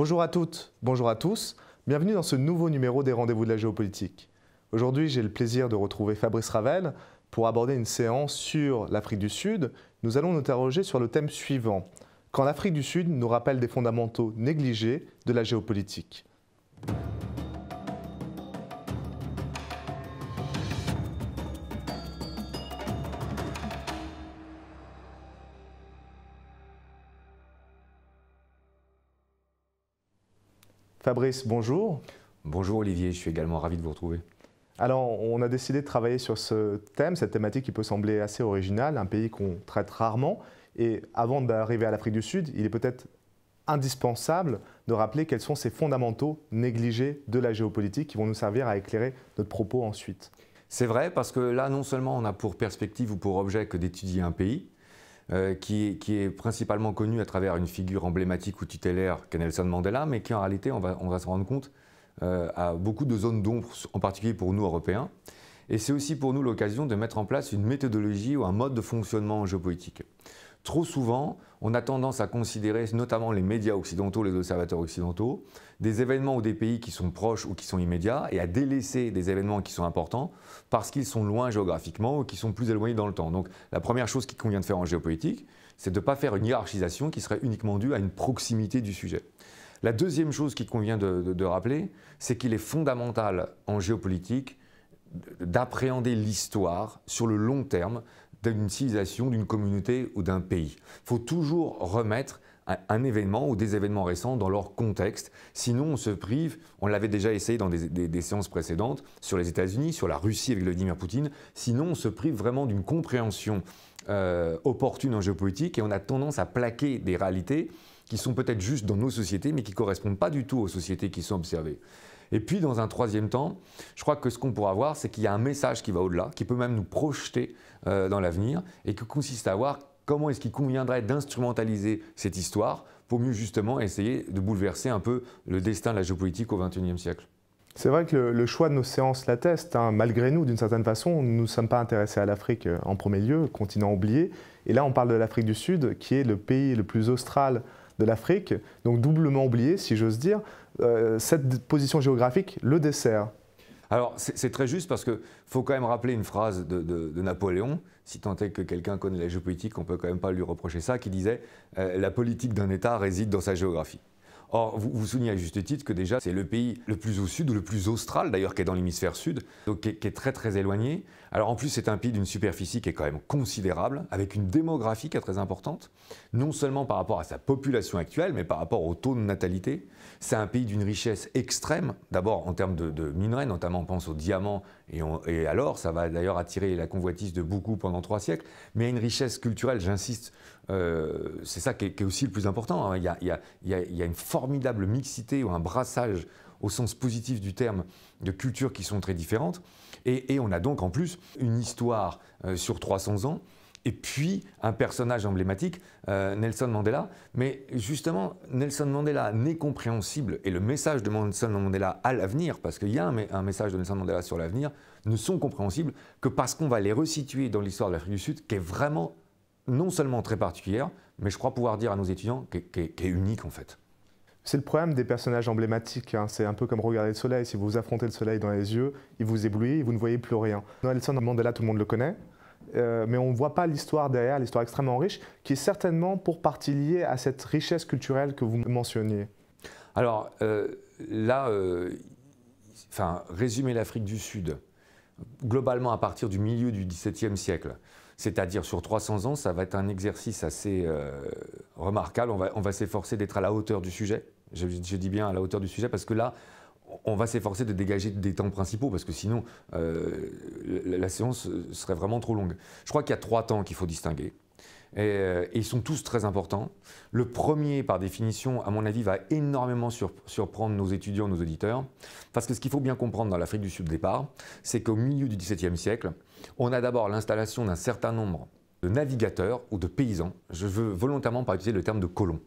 Bonjour à toutes, bonjour à tous, bienvenue dans ce nouveau numéro des rendez-vous de la géopolitique. Aujourd'hui, j'ai le plaisir de retrouver Fabrice Ravel pour aborder une séance sur l'Afrique du Sud. Nous allons nous interroger sur le thème suivant quand l'Afrique du Sud nous rappelle des fondamentaux négligés de la géopolitique. Fabrice, bonjour. Bonjour Olivier, je suis également ravi de vous retrouver. Alors, on a décidé de travailler sur ce thème, cette thématique qui peut sembler assez originale, un pays qu'on traite rarement. Et avant d'arriver à l'Afrique du Sud, il est peut-être indispensable de rappeler quels sont ces fondamentaux négligés de la géopolitique qui vont nous servir à éclairer notre propos ensuite. C'est vrai, parce que là, non seulement on a pour perspective ou pour objet que d'étudier un pays, euh, qui, est principalement connu à travers une figure emblématique ou tutélaire qu'est Nelson Mandela, mais qui en réalité, on va, se rendre compte, euh, a beaucoup de zones d'ombre, en particulier pour nous Européens. Et c'est aussi pour nous l'occasion de mettre en place une méthodologie ou un mode de fonctionnement géopolitique. Trop souvent, on a tendance à considérer, notamment les médias occidentaux, les observateurs occidentaux, des événements ou des pays qui sont proches ou qui sont immédiats, et à délaisser des événements qui sont importants parce qu'ils sont loin géographiquement ou qui sont plus éloignés dans le temps. Donc la première chose qu'il convient de faire en géopolitique, c'est de ne pas faire une hiérarchisation qui serait uniquement due à une proximité du sujet. La deuxième chose qu'il convient de, de rappeler, c'est qu'il est fondamental en géopolitique d'appréhender l'histoire sur le long terme, d'une civilisation, d'une communauté ou d'un pays. Il faut toujours remettre un, événement ou des événements récents dans leur contexte. Sinon, on se prive, on l'avait déjà essayé dans des, séances précédentes, sur les États-Unis, sur la Russie avec Vladimir Poutine, sinon on se prive vraiment d'une compréhension euh, opportune en géopolitique et on a tendance à plaquer des réalités qui sont peut-être juste dans nos sociétés, mais qui ne correspondent pas du tout aux sociétés qui sont observées. Et puis, dans un troisième temps, je crois que ce qu'on pourra voir, c'est qu'il y a un message qui va au-delà, qui peut même nous projeter euh, dans l'avenir, et qui consiste à voir comment est-ce qu'il conviendrait d'instrumentaliser cette histoire pour mieux justement essayer de bouleverser un peu le destin de la géopolitique au XXIe siècle. C'est vrai que le, choix de nos séances l'atteste. Hein. Malgré nous, d'une certaine façon, nous ne sommes pas intéressés à l'Afrique euh, en premier lieu, continent oublié. Et là, on parle de l'Afrique du Sud, qui est le pays le plus austral de l'Afrique, donc doublement oublié, si j'ose dire, euh, cette position géographique le dessert. Alors, c'est très juste parce qu'il faut quand même rappeler une phrase de, Napoléon, si tant est que quelqu'un connaît la géopolitique, on ne peut quand même pas lui reprocher ça, qui disait euh, La politique d'un État réside dans sa géographie ». Or, vous, vous soulignez à juste titre que déjà, c'est le pays le plus au sud, ou le plus austral d'ailleurs, qui est dans l'hémisphère sud, donc qui est, très très éloigné. Alors en plus, c'est un pays d'une superficie qui est quand même considérable, avec une démographie qui est très importante, non seulement par rapport à sa population actuelle, mais par rapport au taux de natalité. C'est un pays d'une richesse extrême, d'abord en termes de, minerais, notamment on pense aux diamants et, et alors, ça va d'ailleurs attirer la convoitise de beaucoup pendant trois siècles, mais à une richesse culturelle, j'insiste, euh, c'est ça qui est, aussi le plus important. Il, y a, une formidable mixité ou un brassage au sens positif du terme, de cultures qui sont très différentes. Et, on a donc en plus une histoire euh, sur 300 ans, et puis un personnage emblématique, euh, Nelson Mandela. Mais justement, Nelson Mandela n'est compréhensible, et le message de Nelson Mandela à l'avenir, parce qu'il y a un, message de Nelson Mandela sur l'avenir, ne sont compréhensibles que parce qu'on va les resituer dans l'histoire de l'Afrique du Sud, qui est vraiment non seulement très particulière, mais je crois pouvoir dire à nos étudiants qu'elle est unique en fait. C'est le problème des personnages emblématiques. Hein. C'est un peu comme regarder le soleil. Si vous affrontez le soleil dans les yeux, il vous éblouit et vous ne voyez plus rien. Nelson Mandela, tout le monde le connaît. Euh, mais on ne voit pas l'histoire derrière, l'histoire extrêmement riche, qui est certainement pour partie liée à cette richesse culturelle que vous mentionniez. Alors euh, là, euh, résumer l'Afrique du Sud, globalement à partir du milieu du XVIIe siècle, c'est-à-dire sur 300 ans, ça va être un exercice assez euh, remarquable. On va, s'efforcer d'être à la hauteur du sujet. Je, dis bien à la hauteur du sujet parce que là, on va s'efforcer de dégager des temps principaux parce que sinon, euh, la séance serait vraiment trop longue. Je crois qu'il y a trois temps qu'il faut distinguer. Et, euh, ils sont tous très importants. Le premier, par définition, à mon avis, va énormément surprendre nos étudiants, nos auditeurs, parce que ce qu'il faut bien comprendre dans l'Afrique du Sud départ, c'est qu'au milieu du XVIIe siècle, on a d'abord l'installation d'un certain nombre de navigateurs ou de paysans, je veux volontairement pas utiliser le terme de colons,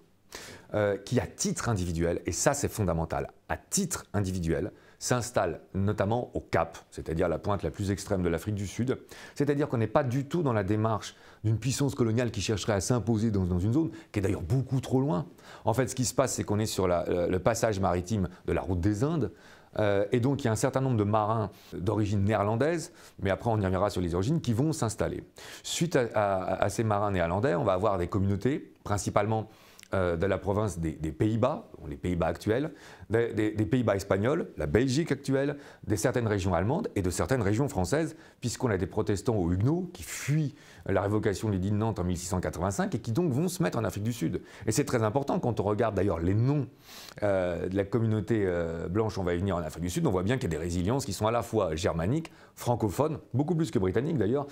euh, qui à titre individuel, et ça c'est fondamental, à titre individuel, s'installe notamment au Cap, c'est-à-dire la pointe la plus extrême de l'Afrique du Sud. C'est-à-dire qu'on n'est pas du tout dans la démarche d'une puissance coloniale qui chercherait à s'imposer dans, une zone qui est d'ailleurs beaucoup trop loin. En fait, ce qui se passe, c'est qu'on est sur le passage maritime de la route des Indes, euh, et donc, il y a un certain nombre de marins d'origine néerlandaise, mais après on y reviendra sur les origines, qui vont s'installer. Suite à, ces marins néerlandais, on va avoir des communautés, principalement euh, de la province des, Pays-Bas, les Pays-Bas actuels, des, Pays-Bas espagnols, la Belgique actuelle, de certaines régions allemandes et de certaines régions françaises, puisqu'on a des protestants aux huguenots qui fuient la révocation de l'édit de Nantes en 1685 et qui donc vont se mettre en Afrique du Sud. Et c'est très important quand on regarde d'ailleurs les noms euh, de la communauté euh, blanche, on va y venir en Afrique du Sud, on voit bien qu'il y a des résiliences qui sont à la fois germaniques, francophones, beaucoup plus que britanniques d'ailleurs,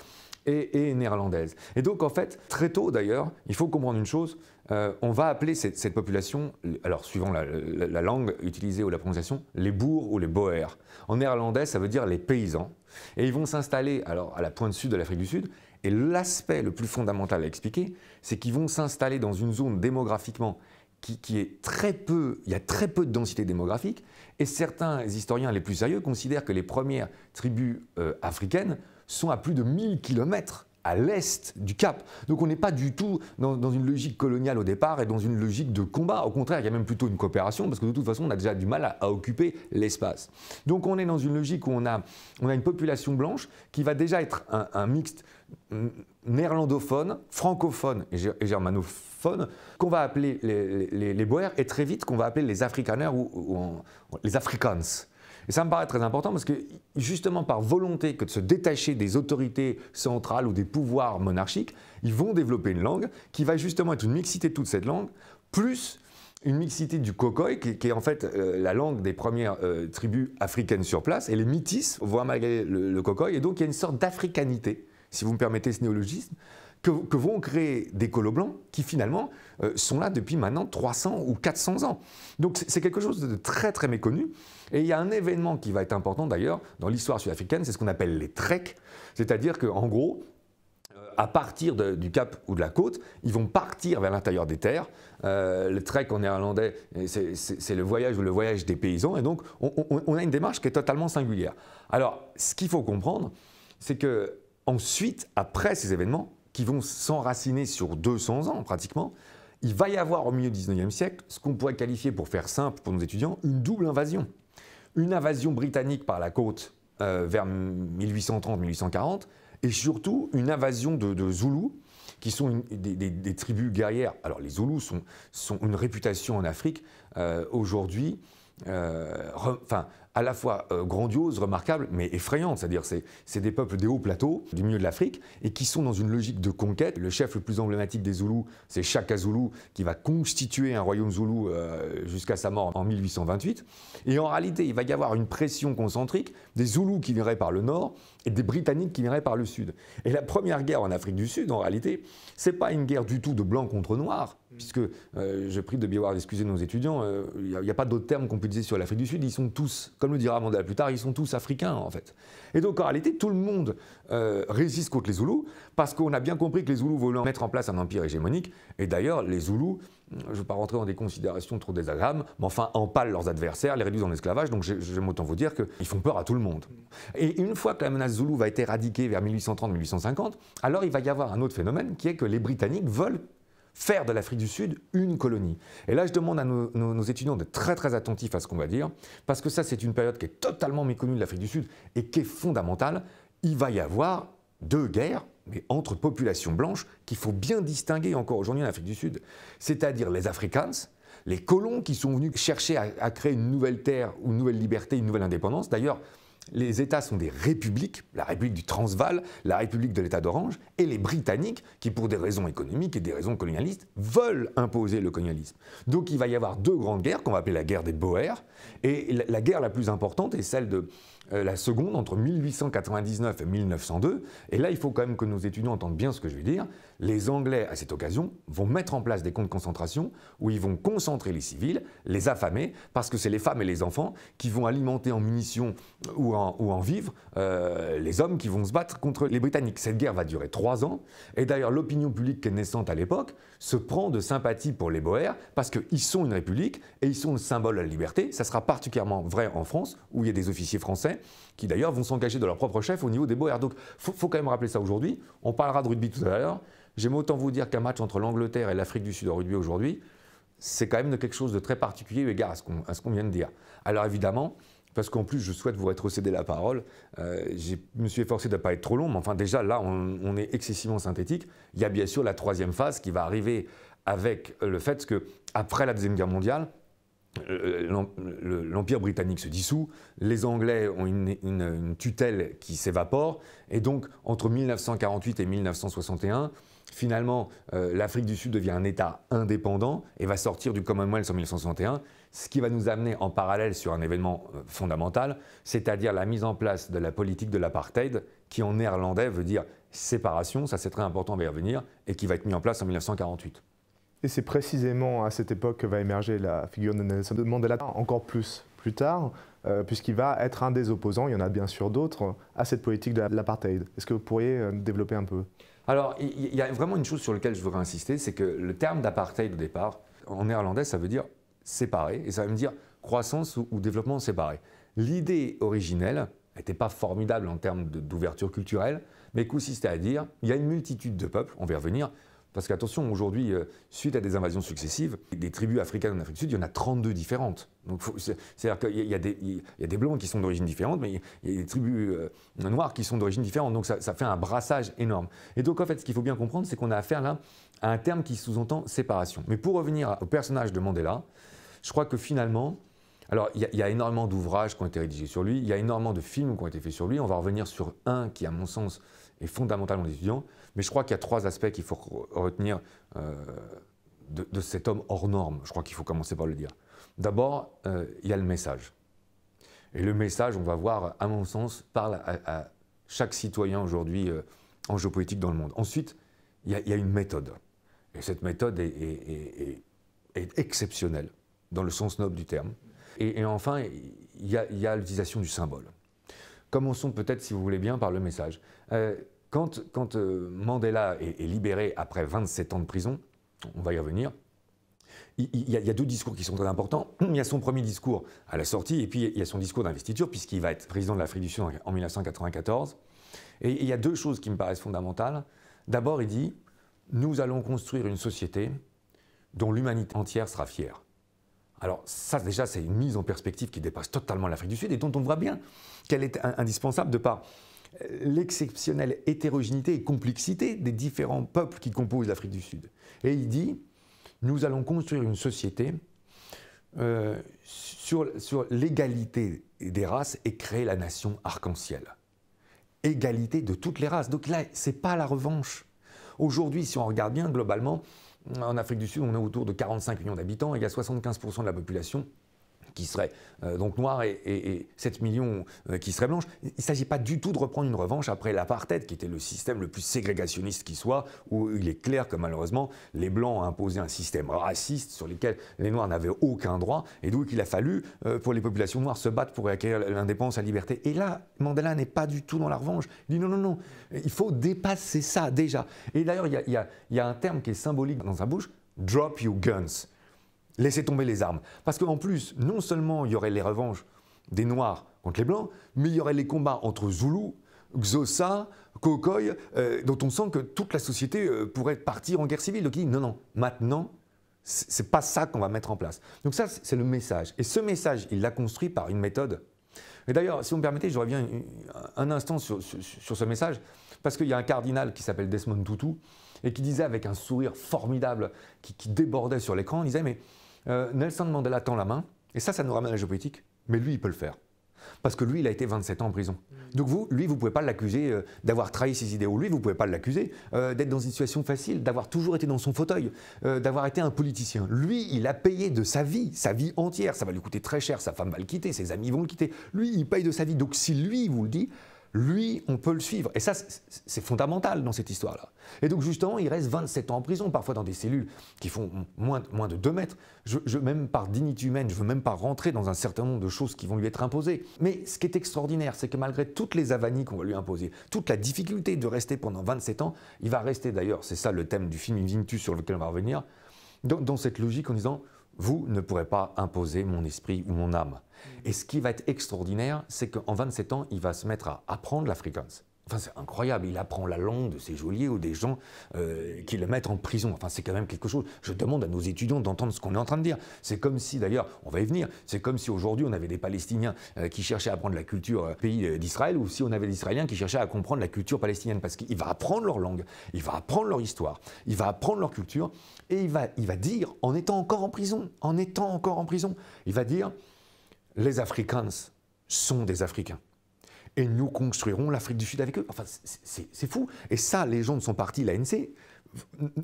et néerlandaises. Et donc en fait, très tôt d'ailleurs, il faut comprendre une chose, euh, on va appeler cette, population, alors suivant la, langue utilisée ou la prononciation, les bourgs ou les boers. En néerlandais, ça veut dire les paysans. Et ils vont s'installer alors à la pointe sud de l'Afrique du Sud. Et l'aspect le plus fondamental à expliquer, c'est qu'ils vont s'installer dans une zone démographiquement qui, est très peu, il y a très peu de densité démographique. Et certains historiens les plus sérieux considèrent que les premières tribus euh, africaines sont à plus de 1000 kilomètres à l'est du Cap. Donc on n'est pas du tout dans, une logique coloniale au départ et dans une logique de combat. Au contraire, il y a même plutôt une coopération parce que de toute façon, on a déjà du mal à, occuper l'espace. Donc on est dans une logique où on a, une population blanche qui va déjà être un, mixte mm, néerlandophone, francophone et germanophone, qu'on va appeler les, Boers, et très vite qu'on va appeler les Afrikaners ou, les Afrikaans. Et ça me paraît très important parce que justement par volonté que de se détacher des autorités centrales ou des pouvoirs monarchiques, ils vont développer une langue qui va justement être une mixité de toute cette langue, plus une mixité du Kokoï, qui, est en fait euh, la langue des premières euh, tribus africaines sur place, et les mythis on voit le, le et donc il y a une sorte d'africanité, si vous me permettez ce néologisme, que, vont créer des colos blancs qui finalement euh, sont là depuis maintenant 300 ou 400 ans. Donc c'est quelque chose de très très méconnu. Et il y a un événement qui va être important d'ailleurs dans l'histoire sud-africaine, c'est ce qu'on appelle les treks, c'est-à-dire qu'en gros, euh, à partir du cap ou de la côte, ils vont partir vers l'intérieur des terres. Euh, le trek en néerlandais, c'est le voyage ou le voyage des paysans, et donc on, on, a une démarche qui est totalement singulière. Alors, ce qu'il faut comprendre, c'est que ensuite, après ces événements, qui vont s'enraciner sur 200 ans pratiquement, il va y avoir au milieu du 19e siècle ce qu'on pourrait qualifier, pour faire simple pour nos étudiants, une double invasion. Une invasion britannique par la côte euh, vers 1830-1840 et surtout une invasion de, Zoulous qui sont des, tribus guerrières. Alors les Zoulous sont, une réputation en Afrique euh, aujourd'hui euh, enfin, à la fois euh, grandiose, remarquable, mais effrayante. C'est-à-dire, c'est des peuples des hauts plateaux, du milieu de l'Afrique, et qui sont dans une logique de conquête. Le chef le plus emblématique des Zoulous, c'est Shaka Zoulou, qui va constituer un royaume Zoulou euh, jusqu'à sa mort en 1828. Et en réalité, il va y avoir une pression concentrique des Zoulous qui viendraient par le nord et des Britanniques qui viendraient par le sud. Et la première guerre en Afrique du Sud, en réalité, c'est pas une guerre du tout de blanc contre noir, Mm. puisque euh, je prie de bien vouloir excuser nos étudiants, il euh, n'y a, pas d'autres termes qu'on peut utiliser sur l'Afrique du Sud, ils sont tous, comme le dira Mandela plus tard, ils sont tous africains en fait. Et donc en réalité, tout le monde euh, résiste contre les Zoulous, parce qu'on a bien compris que les Zoulous voulaient mettre en place un empire hégémonique, et d'ailleurs les Zoulous, je ne veux pas rentrer dans des considérations trop désagréables, mais enfin empalent leurs adversaires, les réduisent en esclavage, donc j'aime autant vous dire qu'ils font peur à tout le monde. Et une fois que la menace Zoulou va être éradiquée vers 1830-1850, alors il va y avoir un autre phénomène qui est que les Britanniques veulent faire de l'Afrique du Sud une colonie. Et là, je demande à nos, étudiants d'être très très attentifs à ce qu'on va dire, parce que ça, c'est une période qui est totalement méconnue de l'Afrique du Sud et qui est fondamentale. Il va y avoir deux guerres, mais entre populations blanches, qu'il faut bien distinguer encore aujourd'hui en Afrique du Sud, c'est-à-dire les Afrikaans, les colons qui sont venus chercher à, à créer une nouvelle terre, une nouvelle liberté, une nouvelle indépendance. D'ailleurs, les États sont des républiques, la République du Transvaal, la République de l'État d'Orange, et les Britanniques, qui pour des raisons économiques et des raisons colonialistes, veulent imposer le colonialisme. Donc il va y avoir deux grandes guerres qu'on va appeler la guerre des Boers, et la, guerre la plus importante est celle de, euh, la seconde entre 1899 et 1902. Et là, il faut quand même que nos étudiants entendent bien ce que je veux dire. Les Anglais, à cette occasion, vont mettre en place des camps de concentration où ils vont concentrer les civils, les affamer, parce que c'est les femmes et les enfants qui vont alimenter en munitions ou en, vivres euh, les hommes qui vont se battre contre les Britanniques. Cette guerre va durer trois ans. Et d'ailleurs, l'opinion publique qui est naissante à l'époque se prend de sympathie pour les Boers parce qu'ils sont une république et ils sont le symbole de la liberté. Ça sera particulièrement vrai en France, où il y a des officiers français qui d'ailleurs vont s'engager de leur propre chef au niveau des Boers. Donc faut, faut quand même rappeler ça aujourd'hui. On parlera de rugby tout à l'heure. J'aime autant vous dire qu'un match entre l'Angleterre et l'Afrique du Sud en rugby aujourd'hui, c'est quand même quelque chose de très particulier au égard à ce qu'on vient de dire. Alors évidemment, parce qu'en plus, je souhaite vous être cédé la parole. Euh, je me suis efforcé de ne pas être trop long, mais enfin, déjà, là, on, on, est excessivement synthétique. Il y a bien sûr la troisième phase qui va arriver avec le fait que, après la Deuxième Guerre mondiale, euh, l'Empire britannique se dissout, les Anglais ont une, tutelle qui s'évapore, et donc entre 1948 et 1961, finalement, euh, l'Afrique du Sud devient un État indépendant et va sortir du Commonwealth en 1961, ce qui va nous amener en parallèle sur un événement euh, fondamental, c'est-à-dire la mise en place de la politique de l'apartheid, qui en néerlandais veut dire séparation, ça c'est très important, on va y revenir, et qui va être mis en place en 1948. Et c'est précisément à cette époque que va émerger la figure de Nelson Mandela, encore plus plus tard, euh, puisqu'il va être un des opposants, il y en a bien sûr d'autres, à cette politique de l'apartheid. Est-ce que vous pourriez euh, développer un peu Alors, il y a vraiment une chose sur laquelle je voudrais insister, c'est que le terme d'apartheid au départ, en néerlandais, ça veut dire séparé, et ça veut dire croissance ou, ou développement séparé. L'idée originelle n'était pas formidable en termes d'ouverture culturelle, mais consistait à dire, il y a une multitude de peuples, on va y revenir, parce qu'attention, aujourd'hui, euh, suite à des invasions successives, des tribus africaines en Afrique du Sud, il y en a 32 différentes. c'est-à-dire qu'il y, a des blancs qui sont d'origine différente, mais il y a des tribus euh, noires qui sont d'origine différente. Donc, ça, fait un brassage énorme. Et donc, en fait, ce qu'il faut bien comprendre, c'est qu'on a affaire là à un terme qui sous-entend séparation. Mais pour revenir au personnage de Mandela, je crois que finalement, alors, il y, a énormément d'ouvrages qui ont été rédigés sur lui, il y a énormément de films qui ont été faits sur lui. On va revenir sur un qui, à mon sens, est fondamentalement des étudiants. Mais je crois qu'il y a trois aspects qu'il faut retenir euh, de, cet homme hors norme. Je crois qu'il faut commencer par le dire. D'abord, euh, il y a le message. Et le message, on va voir, à mon sens, parle à, chaque citoyen aujourd'hui euh, en géopolitique dans le monde. Ensuite, il y, a, une méthode. Et cette méthode est, exceptionnelle, dans le sens noble du terme. Et, et enfin, il y a, l'utilisation du symbole. Commençons peut-être, si vous voulez bien, par le message. Euh, quand, euh, Mandela est, libéré après 27 ans de prison, on va y revenir, il, y, a, deux discours qui sont très importants. Il y a son premier discours à la sortie, et puis il y a son discours d'investiture, puisqu'il va être président de l'Afrique du Sud en 1994. Et il y a deux choses qui me paraissent fondamentales. D'abord, il dit, nous allons construire une société dont l'humanité entière sera fière. Alors ça déjà, c'est une mise en perspective qui dépasse totalement l'Afrique du Sud et dont on voit bien qu'elle est indispensable de part l'exceptionnelle hétérogénéité et complexité des différents peuples qui composent l'Afrique du Sud. Et il dit, nous allons construire une société euh, sur, l'égalité des races et créer la nation arc-en-ciel. Égalité de toutes les races. Donc là, n'est pas la revanche. Aujourd'hui, si on regarde bien globalement, en Afrique du Sud, on est autour de 45 millions d'habitants et il y a 75% de la population qui serait euh, donc noirs et, 7 millions euh, qui seraient blanches. Il ne s'agit pas du tout de reprendre une revanche après l'apartheid, qui était le système le plus ségrégationniste qui soit, où il est clair que malheureusement, les Blancs ont imposé un système raciste sur lequel les Noirs n'avaient aucun droit, et d'où qu'il a fallu, euh, pour les populations noires, se battre pour acquérir l'indépendance, la liberté. Et là, Mandela n'est pas du tout dans la revanche. Il dit non, non, non, il faut dépasser ça déjà. Et d'ailleurs, il y a un terme qui est symbolique dans sa bouche, drop your guns laissez tomber les armes. Parce qu'en plus, non seulement il y aurait les revanches des Noirs contre les Blancs, mais il y aurait les combats entre Zoulous, Xosa, Kokoy, euh, dont on sent que toute la société euh, pourrait partir en guerre civile. Donc il non, non, maintenant, ce n'est pas ça qu'on va mettre en place. Donc ça, c'est le message. Et ce message, il l'a construit par une méthode. Et d'ailleurs, si vous me permettez, je reviens un instant sur, ce message, parce qu'il y a un cardinal qui s'appelle Desmond Tutu, et qui disait avec un sourire formidable qui, qui débordait sur l'écran, il disait, mais euh, Nelson Mandela tend la main, et ça, ça nous ramène à la géopolitique, mais lui, il peut le faire. Parce que lui, il a été 27 ans en prison. Mm. Donc vous, lui, vous ne pouvez pas l'accuser euh, d'avoir trahi ses idéaux. Lui, vous ne pouvez pas l'accuser euh, d'être dans une situation facile, d'avoir toujours été dans son fauteuil, d'avoir été un politicien. Lui, il a payé de sa vie, sa vie entière. Ça va lui coûter très cher, sa femme va le quitter, ses amis vont le quitter. Lui, il paye de sa vie. Donc si lui vous le dit, lui, on peut le suivre. Et ça, c'est fondamental dans cette histoire-là. Et donc, justement, il reste 27 ans en prison, parfois dans des cellules qui font moins, de 2 mètres. Je, même par dignité humaine, je ne veux même pas rentrer dans un certain nombre de choses qui vont lui être imposées. Mais ce qui est extraordinaire, c'est que malgré toutes les avanies qu'on va lui imposer, toute la difficulté de rester pendant 27 ans, il va rester d'ailleurs, c'est ça le thème du film Invintus sur lequel on va revenir, dans, cette logique en disant vous ne pourrez pas imposer mon esprit ou mon âme. Mm. Et ce qui va être extraordinaire, c'est qu'en 27 ans, il va se mettre à apprendre la fréquence c'est incroyable, il apprend la langue de ses geôliers ou des gens euh, qui le mettent en prison. Enfin, c'est quand même quelque chose. Je demande à nos étudiants d'entendre ce qu'on est en train de dire. C'est comme si, d'ailleurs, on va y venir, c'est comme si aujourd'hui on avait des Palestiniens euh, qui cherchaient à apprendre la culture euh, pays d'Israël ou si on avait des Israéliens qui cherchaient à comprendre la culture palestinienne. Parce qu'il va apprendre leur langue, il va apprendre leur histoire, il va apprendre leur culture et il va, il va dire, en étant encore en prison, en étant encore en prison, il va dire les Africains sont des Africains et nous construirons l'Afrique du Sud avec eux. Enfin, c'est fou. Et ça, les gens ne sont partis, l'ANC,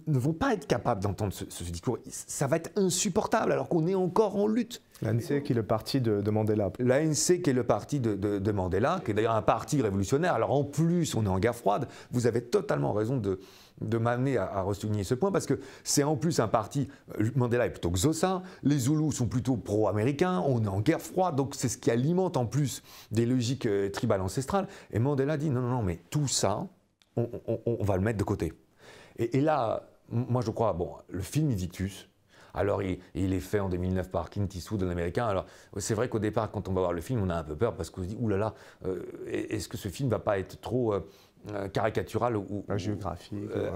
ne vont pas être capables d'entendre ce, discours. Ça va être insupportable alors qu'on est encore en lutte. L'ANC qui est le parti de, Mandela. L'ANC qui est le parti de, Mandela, qui est d'ailleurs un parti révolutionnaire. Alors en plus, on est en guerre froide. Vous avez totalement raison de, m'amener à, à ce point parce que c'est en plus un parti. Euh, Mandela est plutôt xosa. les Zoulous sont plutôt pro-américains, on est en guerre froide, donc c'est ce qui alimente en plus des logiques euh, tribales ancestrales. Et Mandela dit non, non, non, mais tout ça, on va le mettre de côté. Et, là, moi je crois, bon, le film Invictus, alors il, est fait en 2009 par Clint Eastwood, un américain. Alors c'est vrai qu'au départ, quand on va voir le film, on a un peu peur parce qu'on se dit, oulala, euh, est-ce que ce film va pas être trop euh, euh, caricatural ou, géographique,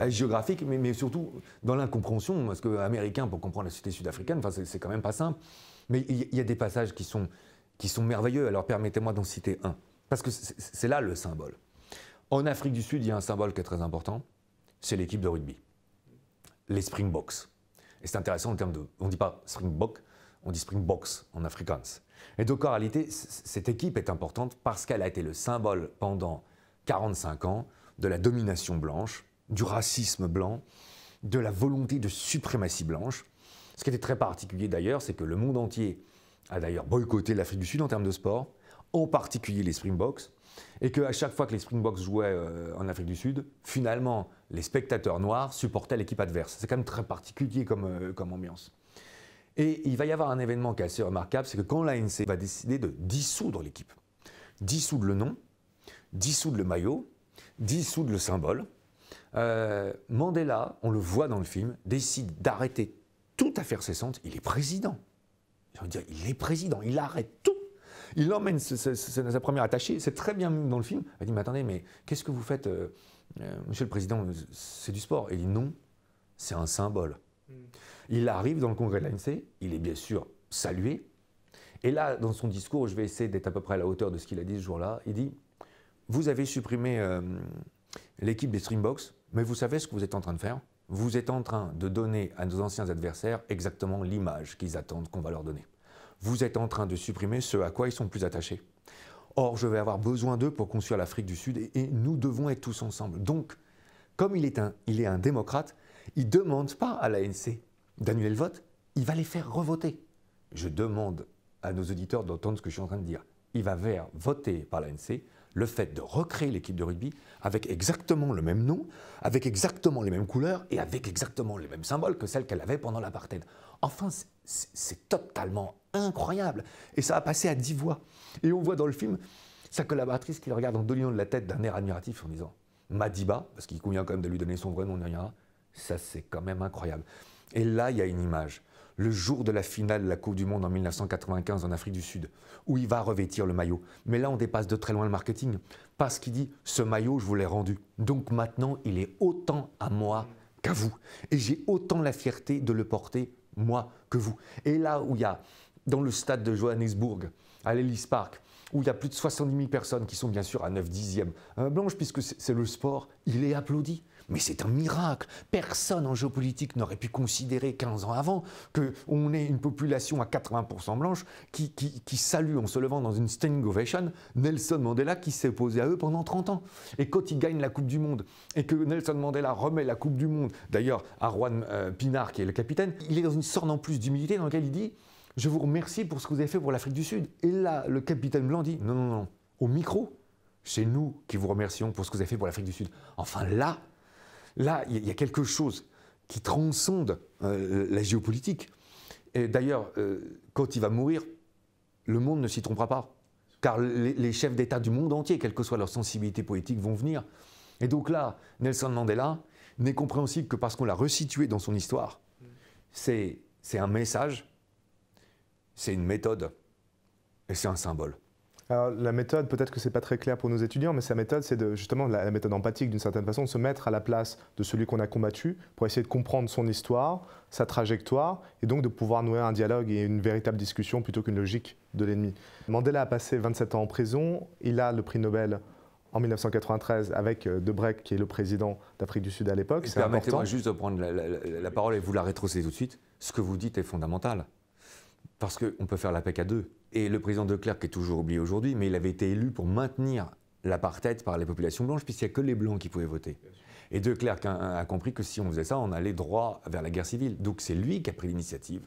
géographique mais, surtout dans l'incompréhension, parce que américain pour comprendre la cité sud-africaine, c'est quand même pas simple. Mais il y, y, a des passages qui sont, qui sont merveilleux, alors permettez-moi d'en citer un, parce que c'est là le symbole. En Afrique du Sud, il y a un symbole qui est très important, c'est l'équipe de rugby, les Springboks. Et c'est intéressant en termes de. On ne dit pas Springbok, on dit Springboks en afrikaans. Et donc en réalité, cette équipe est importante parce qu'elle a été le symbole pendant 45 ans de la domination blanche, du racisme blanc, de la volonté de suprématie blanche. Ce qui était très particulier d'ailleurs, c'est que le monde entier a d'ailleurs boycotté l'Afrique du Sud en termes de sport, en particulier les Springboks, et qu'à chaque fois que les Springboks jouaient euh, en Afrique du Sud, finalement, les spectateurs noirs supportaient l'équipe adverse. C'est quand même très particulier comme, euh, ambiance. Et il va y avoir un événement qui est assez remarquable, c'est que quand l'ANC va décider de dissoudre l'équipe, dissoudre le nom, dissoudre le maillot, dissoudre le symbole, euh, Mandela, on le voit dans le film, décide d'arrêter toute affaire cessante. Il est président. dire, il est président, il arrête tout. Il emmène sa première attachée, c'est très bien dans le film. Elle dit Mais attendez, mais qu'est-ce que vous faites, euh, euh, monsieur le président C'est du sport. Il dit Non, c'est un symbole. Mm. Il arrive dans le congrès de l'ANC, il est bien sûr salué. Et là, dans son discours, je vais essayer d'être à peu près à la hauteur de ce qu'il a dit ce jour-là. Il dit Vous avez supprimé euh, l'équipe des Streambox, mais vous savez ce que vous êtes en train de faire Vous êtes en train de donner à nos anciens adversaires exactement l'image qu'ils attendent qu'on va leur donner vous êtes en train de supprimer ce à quoi ils sont plus attachés. Or, je vais avoir besoin d'eux pour construire l'Afrique du Sud et, nous devons être tous ensemble. Donc, comme il est un, il est un démocrate, il ne demande pas à l'ANC d'annuler le vote, il va les faire revoter. Je demande à nos auditeurs d'entendre ce que je suis en train de dire. Il va faire voter par l'ANC le fait de recréer l'équipe de rugby avec exactement le même nom, avec exactement les mêmes couleurs et avec exactement les mêmes symboles que celles qu'elle avait pendant l'apartheid. Enfin, c'est totalement incroyable. Et ça a passé à 10 voix. Et on voit dans le film sa collaboratrice qui le regarde en lions de la tête d'un air admiratif en disant Madiba, parce qu'il convient quand même de lui donner son vrai nom, rien. Ça, c'est quand même incroyable. Et là, il y a une image. Le jour de la finale de la Coupe du Monde en 1995 en Afrique du Sud, où il va revêtir le maillot. Mais là, on dépasse de très loin le marketing, parce qu'il dit Ce maillot, je vous l'ai rendu. Donc maintenant, il est autant à moi qu'à vous. Et j'ai autant la fierté de le porter, moi, que vous. Et là où il y a dans le stade de Johannesburg, à l'Ellis Park, où il y a plus de 70 000 personnes qui sont bien sûr à 9 dixièmes euh, blanches, puisque c'est le sport, il est applaudi. Mais c'est un miracle. Personne en géopolitique n'aurait pu considérer 15 ans avant qu'on ait une population à 80% blanche qui, qui, qui, salue en se levant dans une standing ovation Nelson Mandela qui s'est opposé à eux pendant 30 ans. Et quand il gagne la Coupe du Monde et que Nelson Mandela remet la Coupe du Monde, d'ailleurs à Juan euh, Pinard qui est le capitaine, il est dans une sorte en plus d'humilité dans laquelle il dit je vous remercie pour ce que vous avez fait pour l'Afrique du Sud. Et là, le capitaine Blanc dit Non, non, non, au micro, c'est nous qui vous remercions pour ce que vous avez fait pour l'Afrique du Sud. Enfin là, là, il y, a quelque chose qui transcende euh, la géopolitique. Et d'ailleurs, euh, quand il va mourir, le monde ne s'y trompera pas. Car les, chefs d'État du monde entier, quelle que soit leur sensibilité politique, vont venir. Et donc là, Nelson Mandela n'est compréhensible que parce qu'on l'a resitué dans son histoire. C'est un message c'est une méthode et c'est un symbole. Alors, la méthode, peut-être que ce n'est pas très clair pour nos étudiants, mais sa méthode, c'est justement la, méthode empathique d'une certaine façon, de se mettre à la place de celui qu'on a combattu pour essayer de comprendre son histoire, sa trajectoire, et donc de pouvoir nouer un dialogue et une véritable discussion plutôt qu'une logique de l'ennemi. Mandela a passé 27 ans en prison, il a le prix Nobel en 1993 avec euh, Debrek, qui est le président d'Afrique du Sud à l'époque. Permettez-moi juste de prendre la, parole et vous la rétrocéder tout de suite. Ce que vous dites est fondamental. Parce qu'on peut faire la PEC à deux. Et le président de Klerk est toujours oublié aujourd'hui, mais il avait été élu pour maintenir l'apartheid par les populations blanches, puisqu'il n'y a que les blancs qui pouvaient voter. Et de Klerk a compris que si on faisait ça, on allait droit vers la guerre civile. Donc c'est lui qui a pris l'initiative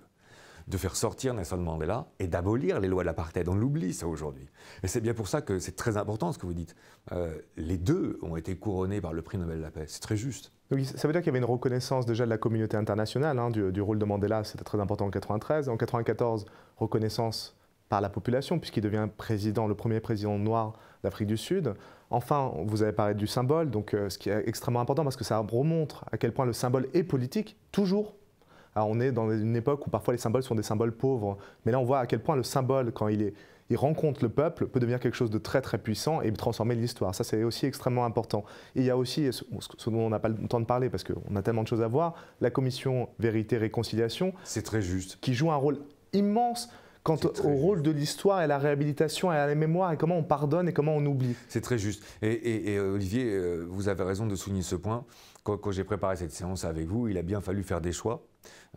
de faire sortir Nelson Mandela et d'abolir les lois de l'apartheid. On l'oublie ça aujourd'hui. Et c'est bien pour ça que c'est très important ce que vous dites. Euh, les deux ont été couronnés par le prix Nobel de la paix. C'est très juste. ça veut dire qu'il y avait une reconnaissance déjà de la communauté internationale hein, du, rôle de Mandela. C'était très important en 93. En 94, reconnaissance par la population puisqu'il devient président, le premier président noir d'Afrique du Sud. Enfin, vous avez parlé du symbole, donc euh, ce qui est extrêmement important parce que ça remontre à quel point le symbole est politique toujours on est dans une époque où parfois les symboles sont des symboles pauvres, mais là on voit à quel point le symbole, quand il, rencontre le peuple, peut devenir quelque chose de très très puissant et transformer l'histoire. Ça c'est aussi extrêmement important. il y a aussi, ce, dont on n'a pas le temps de parler parce qu'on a tellement de choses à voir, la commission Vérité-Réconciliation. C'est très juste. Qui joue un rôle immense quant au rôle de l'histoire et à la réhabilitation et à la mémoire et comment on pardonne et comment on oublie. C'est très juste. et Olivier, euh, vous avez raison de souligner ce point quand, j'ai préparé cette séance avec vous, il a bien fallu faire des choix.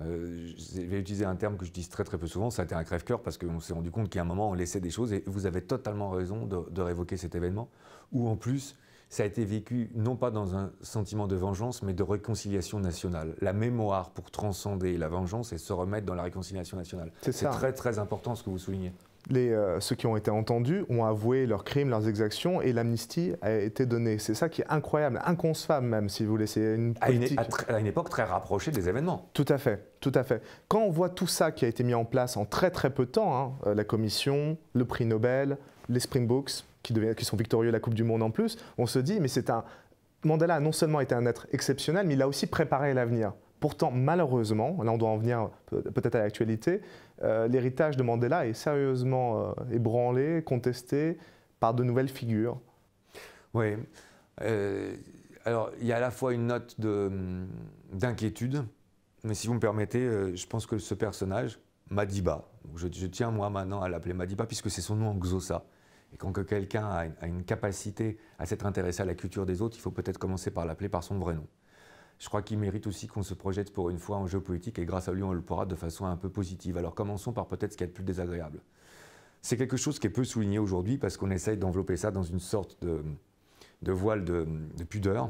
Euh, je vais utiliser un terme que je dis très très peu souvent, ça a été un crève-cœur parce qu'on s'est rendu compte qu'à un moment on laissait des choses et vous avez totalement raison de, de révoquer cet événement, où en plus ça a été vécu non pas dans un sentiment de vengeance, mais de réconciliation nationale. La mémoire pour transcender la vengeance et se remettre dans la réconciliation nationale. C'est très très important ce que vous soulignez. Euh, ceux qui ont été entendus ont avoué leurs crimes, leurs exactions, et l'amnistie a été donnée. C'est ça qui est incroyable, inconcevable même, si vous voulez. une à, une, époque très rapprochée des événements. Tout à fait, tout à fait. Quand on voit tout ça qui a été mis en place en très très peu de temps, hein, euh, la commission, le prix Nobel, les Springboks, qui, qui sont victorieux la Coupe du Monde en plus, on se dit, mais c'est un... Mandela a non seulement été un être exceptionnel, mais il a aussi préparé l'avenir. Pourtant, malheureusement, là on doit en venir peut-être à l'actualité, euh, l'héritage de Mandela est sérieusement euh, ébranlé, contesté par de nouvelles figures. Oui. Euh, alors, il y a à la fois une note hum, d'inquiétude, mais si vous me permettez, je pense que ce personnage, Madiba, je, je tiens moi maintenant à l'appeler Madiba puisque c'est son nom en Xhosa. Et quand quelqu'un a une capacité à s'être intéressé à la culture des autres, il faut peut-être commencer par l'appeler par son vrai nom je crois qu'il mérite aussi qu'on se projette pour une fois en géopolitique et grâce à lui, on le pourra de façon un peu positive. Alors commençons par peut-être ce qui est le plus désagréable. C'est quelque chose qui est peu souligné aujourd'hui parce qu'on essaye d'envelopper ça dans une sorte de, voile de, pudeur.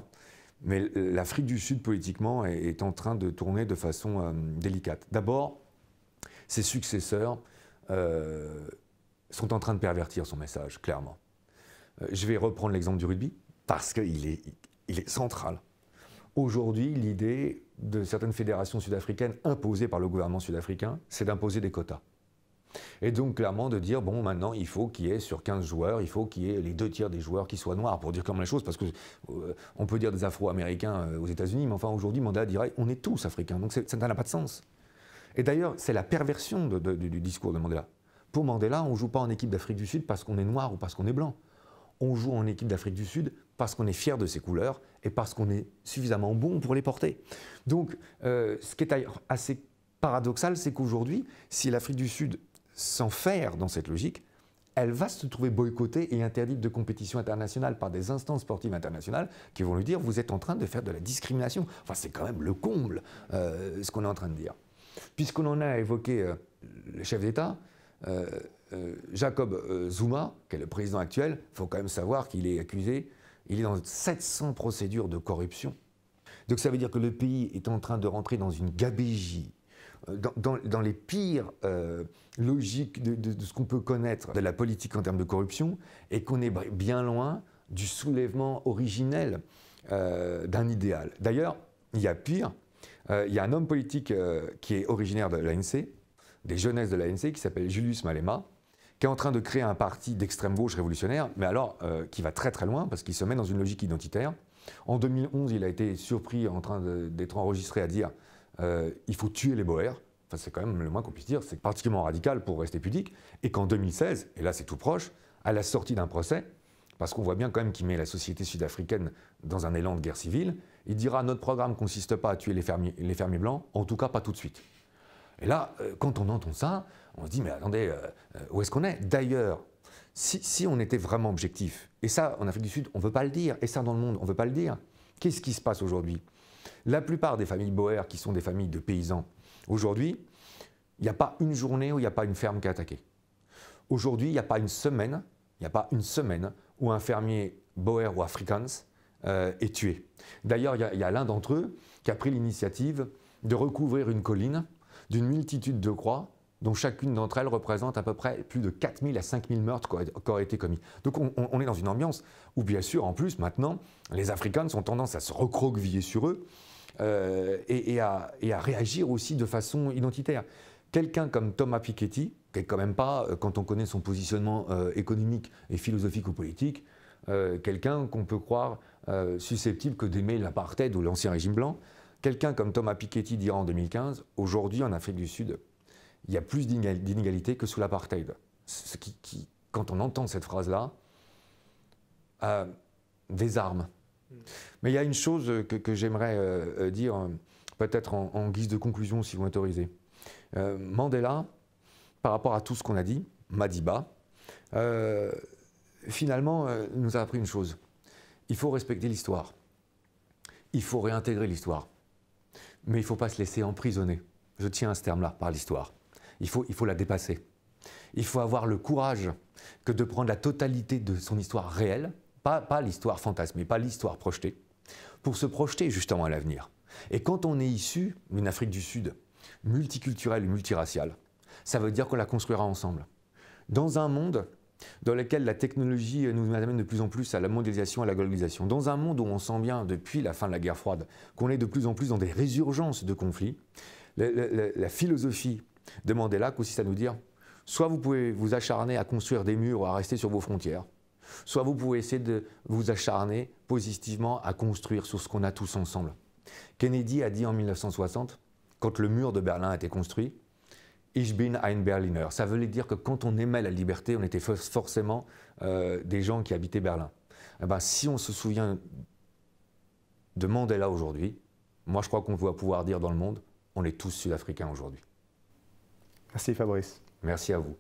Mais l'Afrique du Sud, politiquement, est, en train de tourner de façon euh, délicate. D'abord, ses successeurs euh, sont en train de pervertir son message, clairement. Euh, je vais reprendre l'exemple du rugby parce qu'il est central Aujourd'hui, l'idée de certaines fédérations sud-africaines imposées par le gouvernement sud-africain, c'est d'imposer des quotas. Et donc clairement de dire, bon, maintenant, il faut qu'il y ait sur 15 joueurs, il faut qu'il y ait les deux tiers des joueurs qui soient noirs, pour dire comme la chose, parce qu'on euh, peut dire des Afro-Américains euh, aux États-Unis, mais enfin aujourd'hui, Mandela dirait, on est tous Africains, donc ça n'a pas de sens. Et d'ailleurs, c'est la perversion du discours de Mandela. Pour Mandela, on ne joue pas en équipe d'Afrique du Sud parce qu'on est noir ou parce qu'on est blanc. On joue en équipe d'Afrique du Sud parce qu'on est fier de ses couleurs et parce qu'on est suffisamment bon pour les porter. Donc, euh, ce qui est assez paradoxal, c'est qu'aujourd'hui, si l'Afrique du Sud s'enferme dans cette logique, elle va se trouver boycottée et interdite de compétition internationale par des instances sportives internationales qui vont lui dire vous êtes en train de faire de la discrimination. Enfin, c'est quand même le comble, euh, ce qu'on est en train de dire. Puisqu'on en a évoqué euh, le chef d'État, Jacob Zuma, qui est le président actuel, il faut quand même savoir qu'il est accusé il est dans 700 procédures de corruption. Donc ça veut dire que le pays est en train de rentrer dans une gabégie, euh, dans, les pires euh, logiques de, ce qu'on peut connaître de la politique en termes de corruption, et qu'on est bien loin du soulèvement originel euh, d'un idéal. D'ailleurs, il y a pire, il y a un homme politique qui est originaire de l'ANC, des jeunesses de l'ANC, qui s'appelle Julius Malema, qui est en train de créer un parti d'extrême gauche révolutionnaire, mais alors euh, qui va très très loin parce qu'il se met dans une logique identitaire. En 2011, il a été surpris en train d'être enregistré à dire euh, il faut tuer les Boers. Enfin, c'est quand même le moins qu'on puisse dire. C'est particulièrement radical pour rester pudique. Et qu'en 2016, et là c'est tout proche, à la sortie d'un procès, parce qu'on voit bien quand même qu'il met la société sud-africaine dans un élan de guerre civile, il dira notre programme ne consiste pas à tuer les les fermiers blancs, en tout cas pas tout de suite. Et là, euh, quand on entend ça, on se dit, mais attendez, euh, euh, où est-ce qu'on est, D'ailleurs, si, on était vraiment objectif, et ça, en Afrique du Sud, on ne veut pas le dire, et ça, dans le monde, on ne veut pas le dire, qu'est-ce qui se passe aujourd'hui La plupart des familles boères, qui sont des familles de paysans, aujourd'hui, il n'y a pas une journée où il n'y a pas une ferme qui est attaquée. Aujourd'hui, il n'y a pas une semaine, il n'y a pas une semaine où un fermier boer ou afrikaans euh, est tué. D'ailleurs, il y a l'un d'entre eux qui a pris l'initiative de recouvrir une colline d'une multitude de croix dont chacune d'entre elles représente à peu près plus de 4000 à 5000 meurtres qui auraient été commis. Donc on, est dans une ambiance où bien sûr, en plus, maintenant, les Africains ont tendance à se recroqueviller sur eux euh, et, à, réagir aussi de façon identitaire. Quelqu'un comme Thomas Piketty, qui n'est quand même pas, euh, quand on connaît son positionnement euh, économique et philosophique ou politique, quelqu'un qu'on peut croire susceptible que d'aimer l'apartheid ou l'ancien régime blanc, quelqu'un comme Thomas Piketty dira en 2015, aujourd'hui en Afrique du Sud, il y a plus d'inégalités que sous l'apartheid. Ce qui, quand on entend cette phrase-là, euh, des armes. Hmm. Mais il y a une chose que, j'aimerais euh, euh, dire, euh, peut-être en, guise de conclusion, si vous m'autorisez. Mandela, par rapport à tout ce qu'on a dit, Madiba, finalement, nous a appris une chose. Il faut respecter l'histoire. Il faut réintégrer l'histoire. Mais il ne faut pas se laisser emprisonner. Je tiens à ce terme-là par l'histoire il faut, il faut la dépasser. Il faut avoir le courage que de prendre la totalité de son histoire réelle, pas, pas l'histoire fantasmée, pas l'histoire projetée, pour se projeter justement à l'avenir. Et quand on est issu d'une Afrique du Sud multiculturelle et multiraciale, ça veut dire qu'on la construira ensemble. Dans un monde dans lequel la technologie nous amène de plus en plus à la mondialisation, à la globalisation, dans un monde où on sent bien, depuis la fin de la guerre froide, qu'on est de plus en plus dans des résurgences de conflits, la philosophie Demandez-la consiste à nous dire soit vous pouvez vous acharner à construire des murs ou à rester sur vos frontières, soit vous pouvez essayer de vous acharner positivement à construire sur ce qu'on a tous ensemble. Kennedy a dit en 1960, quand le mur de Berlin a été construit, Ich bin ein Berliner. Ça voulait dire que quand on aimait la liberté, on était forcément euh, des gens qui habitaient Berlin. Eh ben, si on se souvient de Mandela aujourd'hui, moi je crois qu'on va pouvoir dire dans le monde, on est tous sud-africains aujourd'hui. Merci Fabrice. Merci à vous.